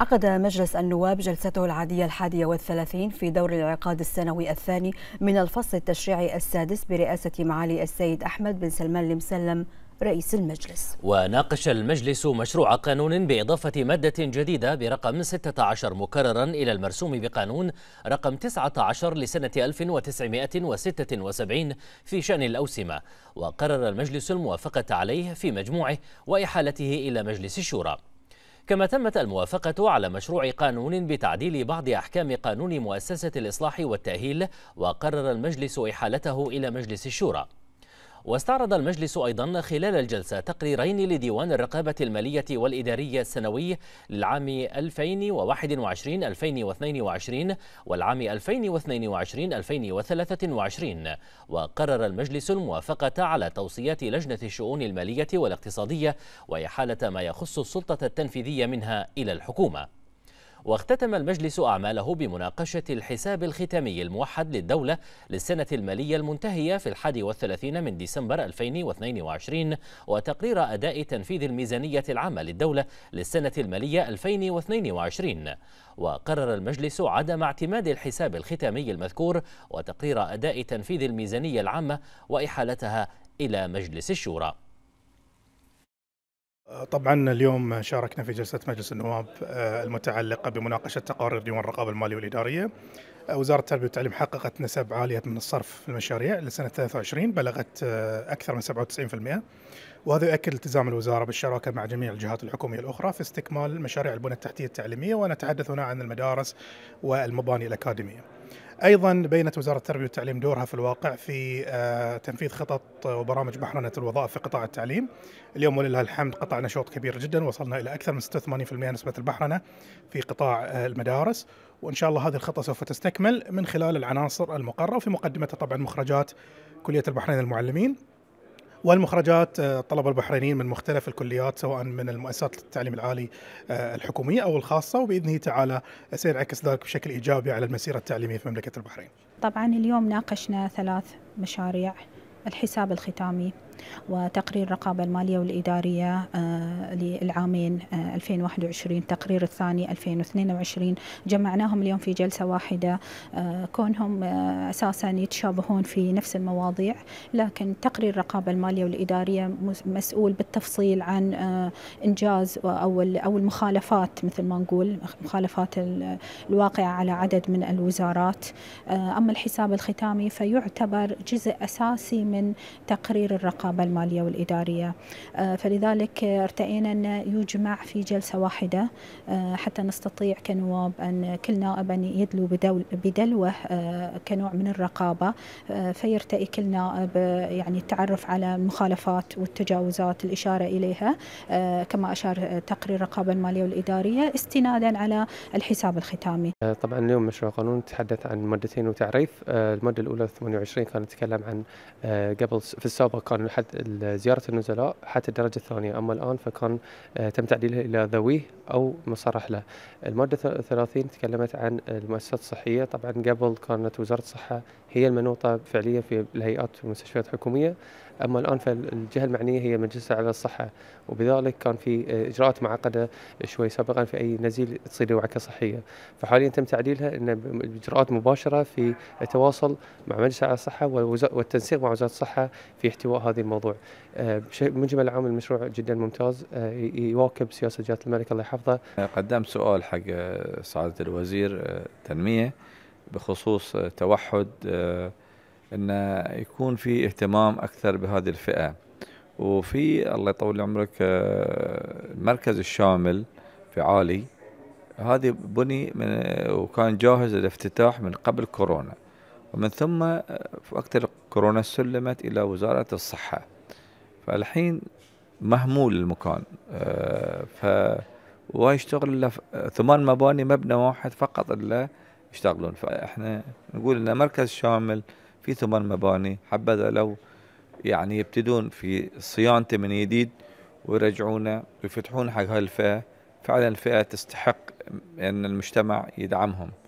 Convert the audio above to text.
عقد مجلس النواب جلسته العادية الحادية والثلاثين في دور الانعقاد السنوي الثاني من الفصل التشريعي السادس برئاسة معالي السيد أحمد بن سلمان المسلم رئيس المجلس وناقش المجلس مشروع قانون بإضافة مادة جديدة برقم 16 مكررا إلى المرسوم بقانون رقم 19 لسنة 1976 في شأن الأوسمة وقرر المجلس الموافقة عليه في مجموعه وإحالته إلى مجلس الشورى كما تمت الموافقة على مشروع قانون بتعديل بعض أحكام قانون مؤسسة الإصلاح والتأهيل وقرر المجلس إحالته إلى مجلس الشورى واستعرض المجلس أيضا خلال الجلسة تقريرين لديوان الرقابة المالية والإدارية السنوي للعام 2021-2022 والعام 2022-2023 وقرر المجلس الموافقة على توصيات لجنة الشؤون المالية والاقتصادية وإحالة ما يخص السلطة التنفيذية منها إلى الحكومة واختتم المجلس أعماله بمناقشة الحساب الختامي الموحد للدولة للسنة المالية المنتهية في 31 من ديسمبر 2022 وتقرير أداء تنفيذ الميزانية العامة للدولة للسنة المالية 2022 وقرر المجلس عدم اعتماد الحساب الختامي المذكور وتقرير أداء تنفيذ الميزانية العامة وإحالتها إلى مجلس الشورى طبعا اليوم شاركنا في جلسة مجلس النواب آه، المتعلقة بمناقشة تقارير ديوان الرقابة المالية والإدارية آه، وزارة التربية والتعليم حققت نسب عالية من الصرف في المشاريع لسنة 23 بلغت آه، أكثر من 97% وهذا يؤكد التزام الوزارة بالشراكة مع جميع الجهات الحكومية الأخرى في استكمال مشاريع البنى التحتية التعليمية ونتحدث هنا عن المدارس والمباني الأكاديمية ايضا بينت وزاره التربيه والتعليم دورها في الواقع في آه، تنفيذ خطط وبرامج محرنه الوظائف في قطاع التعليم. اليوم ولله الحمد قطعنا شوط كبير جدا وصلنا الى اكثر من 86% نسبه البحرنه في قطاع آه، المدارس وان شاء الله هذه الخطه سوف تستكمل من خلال العناصر المقرره وفي مقدمتها طبعا مخرجات كليه البحرين للمعلمين. والمخرجات آه، الطلبة البحرينيين من مختلف الكليات سواء من المؤسسات التعليم العالي آه، الحكومية أو الخاصة وبإذنه تعالى سينعكس ذلك بشكل إيجابي على المسيرة التعليمية في مملكة البحرين طبعا اليوم ناقشنا ثلاث مشاريع الحساب الختامي وتقرير الرقابة المالية والإدارية آه، للعامين 2021 آه، تقرير الثاني 2022 جمعناهم اليوم في جلسة واحدة آه، كونهم أساسا يتشابهون في نفس المواضيع لكن تقرير الرقابة المالية والإدارية مسؤول بالتفصيل عن إنجاز أو أو المخالفات مثل ما نقول مخالفات الواقعة على عدد من الوزارات أما الحساب الختامي فيعتبر جزء أساسي من تقرير الرقابة الرقابة المالية والإدارية آه، فلذلك ارتئينا أن يجمع في جلسة واحدة آه، حتى نستطيع كنواب أن كل نائب أن يدلو بدلوه آه، كنوع من الرقابة فيرتئي كل نائب يعني التعرف على المخالفات والتجاوزات الإشارة إليها كما أشار تقرير الرقابة المالية والإدارية استنادا على الحساب الختامي طبعا اليوم مشروع قانون تحدث عن مادتين وتعريف المادة الأولى 28 كان يتكلم عن قبل في السابق كان حد زياره النزلاء حتى الدرجه الثانيه اما الان فكان آه، تم تعديلها الى ذويه او مصرح له. الماده 30 تكلمت عن المؤسسات الصحيه طبعا قبل كانت وزاره الصحه هي المنوطه فعليا في الهيئات والمستشفيات الحكوميه اما الان فالجهه المعنيه هي مجلس على الصحه وبذلك كان في آه، اجراءات معقده شوي سابقا في اي نزيل تصير وعكه صحيه فحاليا تم تعديلها ان اجراءات مباشره في التواصل مع مجلس على الصحه والتنسيق مع وزاره الصحه في احتواء هذا الموضوع آه، مجمل العام المشروع جدا ممتاز آه، يواكب سياسه جلاله الملك الله يحفظه قدمت سؤال حق سعاده الوزير تنميه بخصوص توحد أن يكون في اهتمام أكثر بهذه الفئة وفي الله يطول عمرك آه، المركز الشامل في عالي هذه بني من وكان جاهز للافتتاح من قبل كورونا ومن ثم آه، في وقت كورونا سلمت إلى وزارة الصحة فالحين مهمول المكان آه، ف ويشتغل ثمان مباني مبنى واحد فقط الا يشتغلون فاحنا نقول ان مركز شامل في ثمان مباني حبذا لو يعني يبتدون في صيانته من جديد ويرجعونا ويفتحون حق هالفئة فعلا الفئة تستحق أن المجتمع يدعمهم